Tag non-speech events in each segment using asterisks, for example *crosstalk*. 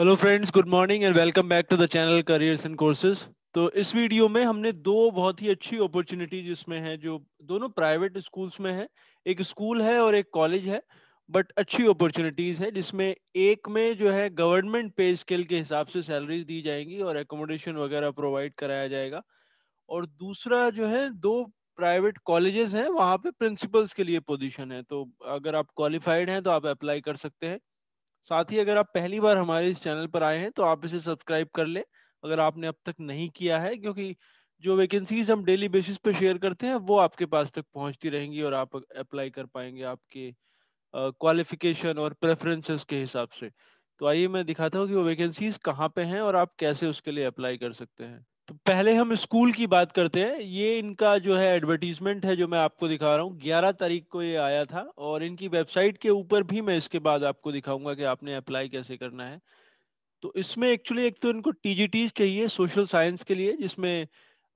Hello friends good morning and welcome back to the channel careers and courses तो इस video में हमने दो बहुत ही अच्छी अपॉर्चुनिटीज इसमें हैं जो दोनों प्राइवेट स्कूल्स में है एक स्कूल है और एक कॉलेज है बट अच्छी अपॉर्चुनिटीज है जिसमें एक में जो है गवर्नमेंट पे स्केल के हिसाब से सैलरीज दी जाएंगी और एकोमोडेशन वगैरह प्रोवाइड कराया जाएगा और दूसरा जो है दो प्राइवेट कॉलेजेस हैं वहाँ पे प्रिंसिपल्स के लिए पोजीशन है तो अगर आप क्वालिफाइड हैं तो आप अप्लाई कर सकते हैं साथ ही अगर आप पहली बार हमारे इस चैनल पर आए हैं तो आप इसे सब्सक्राइब कर लें अगर आपने अब तक नहीं किया है क्योंकि जो वैकेंसीज हम डेली बेसिस पे शेयर करते हैं वो आपके पास तक पहुंचती रहेंगी और आप अप्लाई कर पाएंगे आपके क्वालिफिकेशन और प्रेफरेंसेस के हिसाब से तो आइए मैं दिखाता हूँ कि वो वैकेंसीज कहाँ पे हैं और आप कैसे उसके लिए अप्लाई कर सकते हैं तो पहले हम स्कूल की बात करते हैं ये इनका जो है एडवर्टीजमेंट है जो मैं आपको दिखा रहा हूँ ग्यारह तारीख को ये आया था और इनकी वेबसाइट के ऊपर भी मैं इसके बाद आपको दिखाऊंगा कि आपने अप्लाई कैसे करना है तो इसमें एक्चुअली एक तो इनको टीजीटी चाहिए सोशल साइंस के लिए जिसमें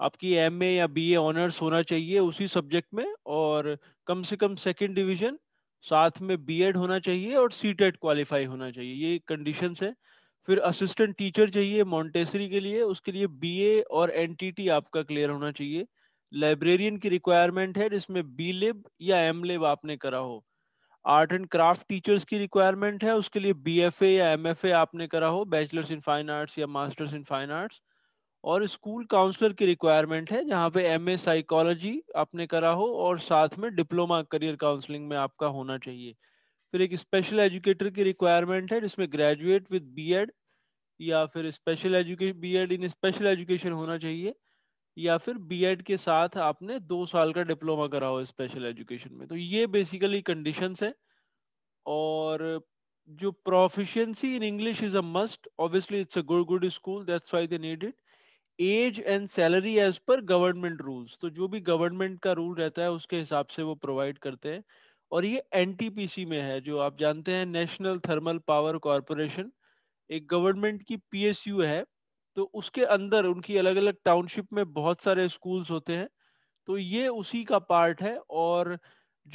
आपकी एम या बी ऑनर्स होना चाहिए उसी सब्जेक्ट में और कम से कम सेकेंड डिविजन साथ में बीएड होना चाहिए और सी क्वालिफाई होना चाहिए ये कंडीशन है फिर असिस्टेंट टीचर चाहिए मॉन्टेसरी के लिए उसके लिए बीए और एनटीटी आपका क्लियर होना चाहिए लाइब्रेरियन की रिक्वायरमेंट है जिसमें बी लिब या एम लिब आपने करा हो आर्ट एंड क्राफ्ट टीचर्स की रिक्वायरमेंट है उसके लिए बी एफ ए या एम एफ ए आपने करा हो बैचलर्स इन फाइन आर्ट्स या मास्टर्स इन फाइन आर्ट्स और स्कूल काउंसलर की रिक्वायरमेंट है जहाँ पे एम ए साइकोलॉजी आपने करा हो और साथ में डिप्लोमा करियर काउंसलिंग में आपका होना चाहिए फिर एक स्पेशल एजुकेटर की रिक्वायरमेंट है जिसमें ग्रेजुएट विद बीएड या फिर special education B Ed in special education होना चाहिए या फिर बीएड के साथ आपने दो साल का डिप्लोमा करा हो स्पेशल एजुकेशन में तो ये बेसिकली कंडीशन है और जो proficiency in English is a must obviously it's a good good school that's why they need it age and salary as per government rules तो जो भी गवर्नमेंट का रूल रहता है उसके हिसाब से वो प्रोवाइड करते हैं और ये एनटीपीसी में है जो आप जानते हैं नेशनल थर्मल पावर कॉरपोरेशन एक गवर्नमेंट की पीएसयू है तो उसके अंदर उनकी अलग अलग टाउनशिप में बहुत सारे स्कूल्स होते हैं तो ये उसी का पार्ट है और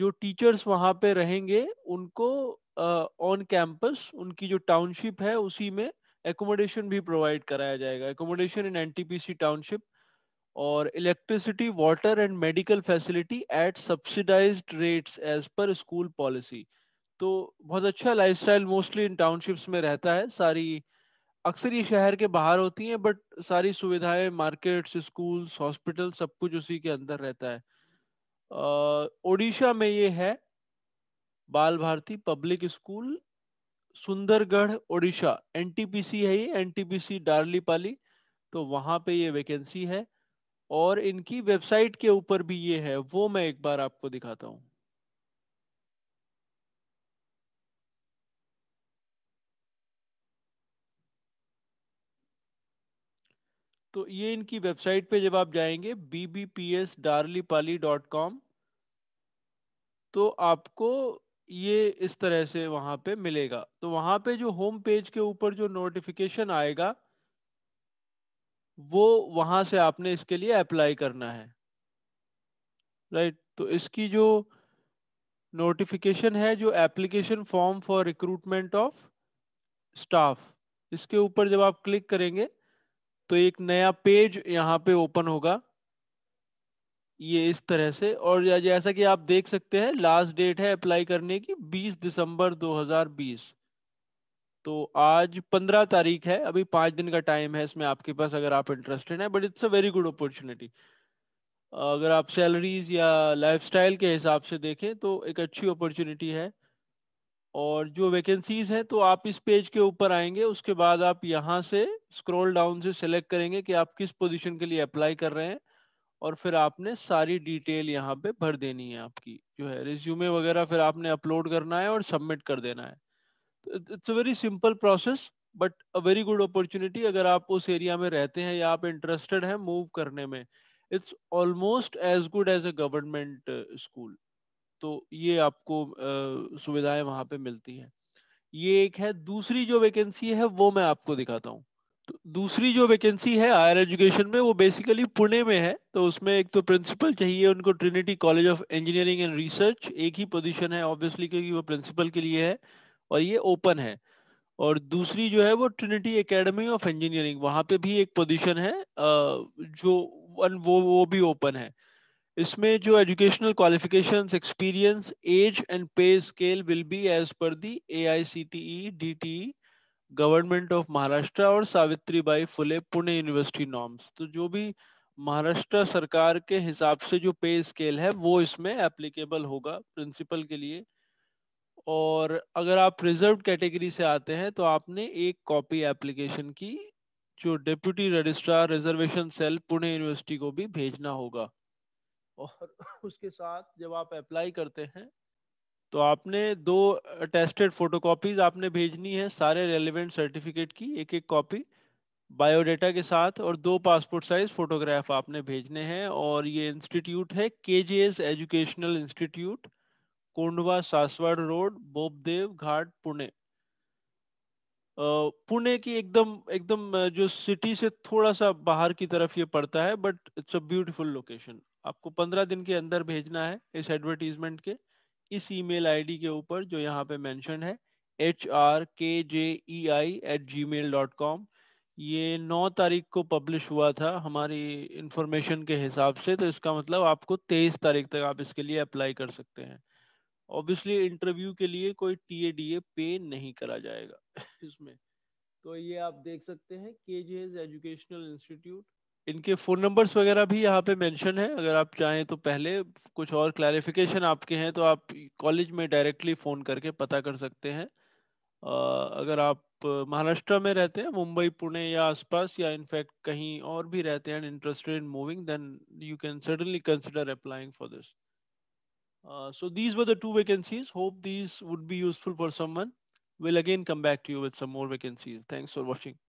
जो टीचर्स वहाँ पे रहेंगे उनको ऑन uh, कैंपस उनकी जो टाउनशिप है उसी में एकोमोडेशन भी प्रोवाइड कराया जाएगा एकोमोडेशन इन एनटीपीसी टाउनशिप और electricity water and medical facility at subsidised rates as per school policy तो बहुत अच्छा लाइफस्टाइल मोस्टली इन टाउनशिप्स में रहता है सारी अक्सर ये शहर के बाहर होती हैं बट सारी सुविधाएं मार्केट्स स्कूल्स हॉस्पिटल सब कुछ उसी के अंदर रहता है ओडिशा में ये है Bal Bharati public school Sundargarh Odisha NTPC है ये एनटीपीसी डार्ली पाली तो वहां पे ये वैकेंसी है और इनकी वेबसाइट के ऊपर भी ये है वो मैं एक बार आपको दिखाता हूं तो ये इनकी वेबसाइट पे जब आप जाएंगे bbpsdarlipali.com तो आपको ये इस तरह से वहां पे मिलेगा तो वहां पे जो होम पेज के ऊपर जो नोटिफिकेशन आएगा वो वहां से आपने इसके लिए अप्लाई करना है राइट right? तो इसकी जो नोटिफिकेशन है जो application form for recruitment of staff इसके ऊपर जब आप क्लिक करेंगे तो एक नया पेज यहाँ पे ओपन होगा ये इस तरह से और जैसा कि आप देख सकते हैं लास्ट डेट है अप्लाई करने की 20 दिसंबर 2020 तो आज पंद्रह तारीख है अभी पांच दिन का टाइम है इसमें आपके पास अगर आप इंटरेस्टेड हैं but it's a very good opportunity अगर आप सैलरीज या लाइफस्टाइल के हिसाब से देखें तो एक अच्छी अपॉर्चुनिटी है और जो वैकेंसीज हैं तो आप इस पेज के ऊपर आएंगे उसके बाद आप यहाँ से स्क्रॉल डाउन से सेलेक्ट करेंगे कि आप किस पोजीशन के लिए अप्लाई कर रहे हैं और फिर आपने सारी डिटेल यहाँ पे भर देनी है आपकी जो है रिज्यूमे वगैरह फिर आपने अपलोड करना है और सबमिट कर देना है it's a very simple process but a very good opportunity अगर आप उस एरिया में रहते हैं या आप इंटरेस्टेड हैं मूव करने में it's almost as good as a government school तो ये आपको uh, सुविधाएं वहां पे मिलती हैं ये एक है दूसरी जो वैकेंसी है वो मैं आपको दिखाता हूँ तो दूसरी जो वैकेंसी है हायर एजुकेशन में वो बेसिकली पुणे में है तो उसमें एक तो प्रिंसिपल चाहिए उनको Trinity College of Engineering and Research एक ही पोजीशन है ऑब्वियसली क्योंकि वो प्रिंसिपल के लिए है और ये ओपन है और दूसरी जो है वो ट्रिनिटी एकेडमी ऑफ इंजीनियरिंग वहां पे भी एक पोजीशन है जो वो वो भी ओपन है इसमें जो educational qualifications experience as and पे scale will be as per the A I C T E D T government of Maharashtra और Savitri by Phule Pune university norms तो जो भी महाराष्ट्र सरकार के हिसाब से जो पे स्केल है वो इसमें एप्लीकेबल होगा प्रिंसिपल के लिए और अगर आप रिजर्व कैटेगरी से आते हैं तो आपने एक कॉपी एप्लीकेशन की जो deputy registrar reservation cell Pune university को भी भेजना होगा और *laughs* उसके साथ जब आप अप्लाई करते हैं तो आपने दो टेस्टेड फोटोकॉपीज आपने भेजनी है सारे रेलिवेंट सर्टिफिकेट की एक एक कॉपी बायोडेटा के साथ और दो पासपोर्ट साइज फोटोग्राफ आपने भेजने हैं और ये इंस्टीट्यूट है K educational institute Kondhwa Saswad road Bopdev Ghat Pune Pune की एकदम एकदम जो सिटी से थोड़ा सा बाहर की तरफ ये पड़ता है but it's a beautiful location आपको पंद्रह दिन के अंदर भेजना है इस एडवर्टीजमेंट के इस ईमेल आईडी के ऊपर जो यहाँ पे मेंशन है H R K J E I at Gmail dot com ये नौ तारीख को पब्लिश हुआ था हमारी इंफॉर्मेशन के हिसाब से तो इसका मतलब आपको तेईस तारीख तक आप इसके लिए अप्लाई कर सकते हैं ऑब्वियसली इंटरव्यू के लिए कोई टी ए डी ए पे नहीं करा जाएगा *laughs* इसमें तो ये आप देख सकते हैं के जे एजुकेशनल इंस्टीट्यूट इनके फोन नंबर्स वगैरह भी यहाँ पे मेंशन है अगर आप चाहें तो पहले कुछ और क्लैरिफिकेशन आपके हैं तो आप कॉलेज में डायरेक्टली फ़ोन करके पता कर सकते हैं अगर आप महाराष्ट्र में रहते हैं मुंबई पुणे या आसपास या इनफैक्ट कहीं और भी रहते हैं interested in moving then you can suddenly consider applying for this Uh, so these were the two vacancies. Hope these would be useful for someone. We'll again come back to you with some more vacancies. Thanks for watching.